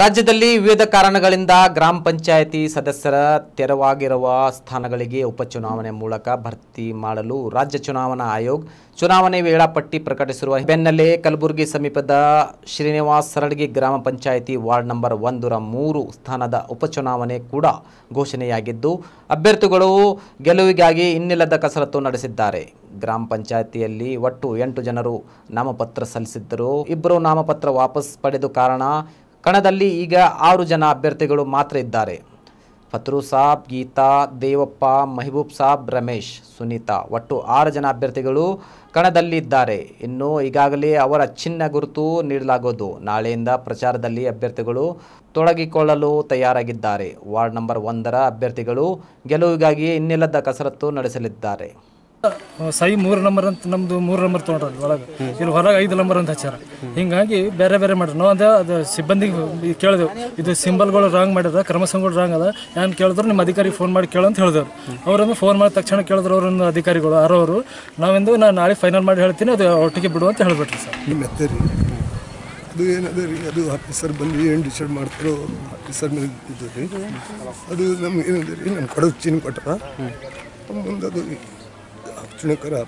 ರಾಜ್ಯದಲ್ಲಿ ವಿವಿಧ ಕಾರಣಗಳಿಂದ ಗ್ರಾಮ ಪಂಚಾಯಿತಿ ಸದಸ್ಯರ ತೆರವಾಗಿರುವ ಸ್ಥಾನಗಳಿಗೆ ಉಪಚುನಾವಣೆ ಮೂಲಕ ಭರ್ತಿ ಮಾಡಲು ರಾಜ್ಯ ಚುನಾವಣಾ ಆಯೋಗ ಚುನಾವಣೆ ವೇಳಾಪಟ್ಟಿ ಪ್ರಕಟಿಸಿರುವ ಬೆನ್ನಲ್ಲೇ ಕಲಬುರಗಿ ಸಮೀಪದ ಶ್ರೀನಿವಾಸ್ ಸರಡ್ಗಿ ಗ್ರಾಮ ಪಂಚಾಯಿತಿ ವಾರ್ಡ್ ನಂಬರ್ ಒಂದರ ಮೂರು ಸ್ಥಾನದ ಉಪಚುನಾವಣೆ ಕೂಡ ಘೋಷಣೆಯಾಗಿದ್ದು ಅಭ್ಯರ್ಥಿಗಳು ಗೆಲುವಿಗಾಗಿ ಇನ್ನಿಲ್ಲದ ಕಸರತ್ತು ನಡೆಸಿದ್ದಾರೆ ಗ್ರಾಮ ಪಂಚಾಯಿತಿಯಲ್ಲಿ ಒಟ್ಟು ಎಂಟು ಜನರು ನಾಮಪತ್ರ ಸಲ್ಲಿಸಿದ್ದರು ಇಬ್ಬರು ನಾಮಪತ್ರ ವಾಪಸ್ ಪಡೆದು ಕಾರಣ ಕಣದಲ್ಲಿ ಈಗ ಆರು ಜನ ಅಭ್ಯರ್ಥಿಗಳು ಮಾತ್ರ ಇದ್ದಾರೆ ಫತ್ರು ಸಾಬ್ ಗೀತಾ ದೇವಪ್ಪ ಮೆಹಬೂಬ್ ಸಾಬ್ ರಮೇಶ್ ಸುನೀತಾ ಒಟ್ಟು ಆರು ಜನ ಅಭ್ಯರ್ಥಿಗಳು ಕಣದಲ್ಲಿದ್ದಾರೆ ಇನ್ನು ಈಗಾಗಲೇ ಅವರ ಚಿನ್ನ ಗುರುತು ನೀಡಲಾಗೋದು ನಾಳೆಯಿಂದ ಪ್ರಚಾರದಲ್ಲಿ ಅಭ್ಯರ್ಥಿಗಳು ತೊಡಗಿಕೊಳ್ಳಲು ತಯಾರಾಗಿದ್ದಾರೆ ವಾರ್ಡ್ ನಂಬರ್ ಒಂದರ ಅಭ್ಯರ್ಥಿಗಳು ಗೆಲುವಿಗಾಗಿ ಇನ್ನಿಲ್ಲದ ಕಸರತ್ತು ನಡೆಸಲಿದ್ದಾರೆ ಸೈ ಮೂರು ನಂಬರ್ ಅಂತ ನಮ್ದು ಮೂರು ನಂಬರ್ ತೊಗೊಂಡ್ರಲ್ಲಿ ಒಳಗೆ ಇಲ್ಲಿ ಹೊರಗೆ ಐದು ನಂಬರ್ ಅಂತ ಹಚ್ಚಾರ ಹಿಂಗಾಗಿ ಬೇರೆ ಬೇರೆ ಮಾಡ್ರಿ ನಾವು ಅಂದ್ರೆ ಅದು ಸಿಬ್ಬಂದಿಗೆ ಕೇಳಿದೆವು ಇದು ಸಿಂಬಲ್ಗಳು ರಾಂಗ್ ಮಾಡಿದ್ರೆ ಕ್ರಮಸಂಗಳು ರಾಂಗ್ ಅದ ನಾನು ಕೇಳಿದ್ರು ನಿಮ್ಮ ಅಧಿಕಾರಿ ಫೋನ್ ಮಾಡಿ ಕೇಳ ಅಂತ ಹೇಳಿದ್ರು ಅವರನ್ನು ಫೋನ್ ಮಾಡಿದ ತಕ್ಷಣ ಕೇಳಿದ್ರು ಅವ್ರನ್ನ ಅಧಿಕಾರಿಗಳು ಆರೋರು ನಾವೆಂದು ನಾನು ನಾಳೆ ಫೈನಲ್ ಮಾಡಿ ಹೇಳ್ತೀನಿ ಅದು ಒಟ್ಟಿಗೆ ಬಿಡು ಅಂತ ಹೇಳಿಬಿಟ್ರಿ ಸರ್ ಅದು ಏನದ ರೀ ಅದು ಆಫೀಸರ್ ಬಂದು ಏನು ಡಿಸೈಡ್ ಮಾಡ್ತಾರೋ ಆಫೀಸರ್ ಮೇಲೆ ರೀ ಅದು ನಮ್ಗೆ ಏನದ ರೀ ನಮ್ಮ ಕೊಟ್ಟರ ಮುಂದೆ ಅದು 주는 아, 거라